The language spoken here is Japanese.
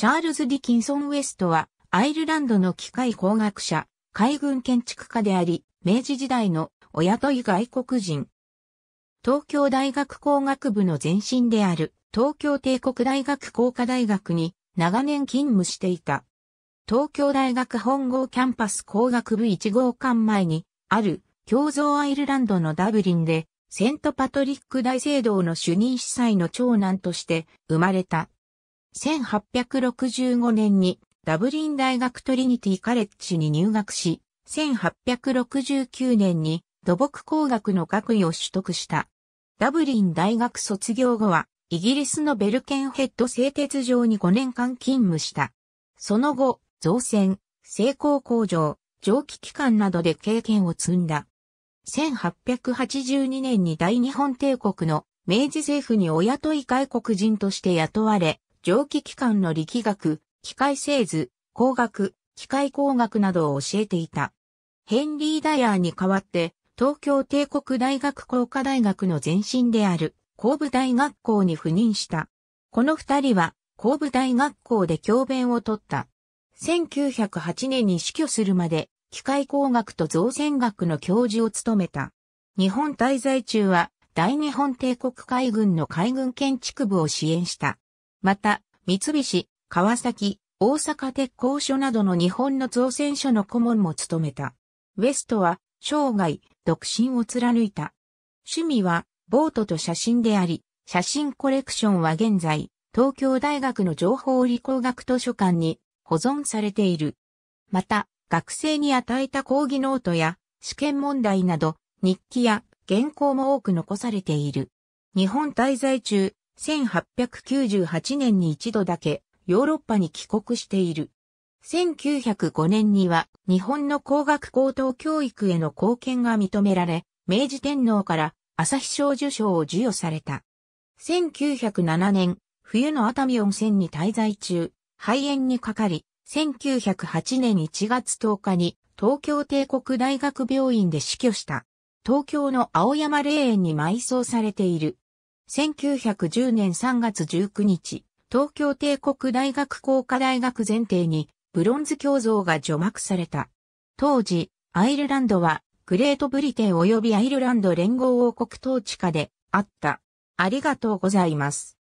チャールズ・ディキンソン・ウエストは、アイルランドの機械工学者、海軍建築家であり、明治時代の親とい外国人。東京大学工学部の前身である、東京帝国大学工科大学に長年勤務していた。東京大学本郷キャンパス工学部1号館前にある共造アイルランドのダブリンでセントパトリック大聖堂の主任司祭の長男として生まれた。1865年にダブリン大学トリニティカレッジに入学し、1869年に土木工学の学位を取得した。ダブリン大学卒業後は、イギリスのベルケンヘッド製鉄場に5年間勤務した。その後、造船、成功工場、蒸気機関などで経験を積んだ。1882年に大日本帝国の明治政府にお雇い外国人として雇われ、蒸気機関の力学、機械製図、工学、機械工学などを教えていた。ヘンリー・ダイヤーに代わって、東京帝国大学工科大学の前身である、工部大学校に赴任した。この二人は、工部大学校で教鞭を取った。1908年に死去するまで、機械工学と造船学の教授を務めた。日本滞在中は、大日本帝国海軍の海軍建築部を支援した。また、三菱、川崎、大阪鉄工所などの日本の造船所の顧問も務めた。ウェストは、生涯、独身を貫いた。趣味は、ボートと写真であり、写真コレクションは現在、東京大学の情報理工学図書館に保存されている。また、学生に与えた講義ノートや試験問題など、日記や原稿も多く残されている。日本滞在中、1898年に一度だけヨーロッパに帰国している。1905年には日本の工学高等教育への貢献が認められ、明治天皇から朝日賞受賞を授与された。1907年、冬の熱海温泉に滞在中、肺炎にかかり、1908年1月10日に東京帝国大学病院で死去した。東京の青山霊園に埋葬されている。1910年3月19日、東京帝国大学工科大学前提にブロンズ鏡像が除幕された。当時、アイルランドはグレートブリテン及びアイルランド連合王国統治下であった。ありがとうございます。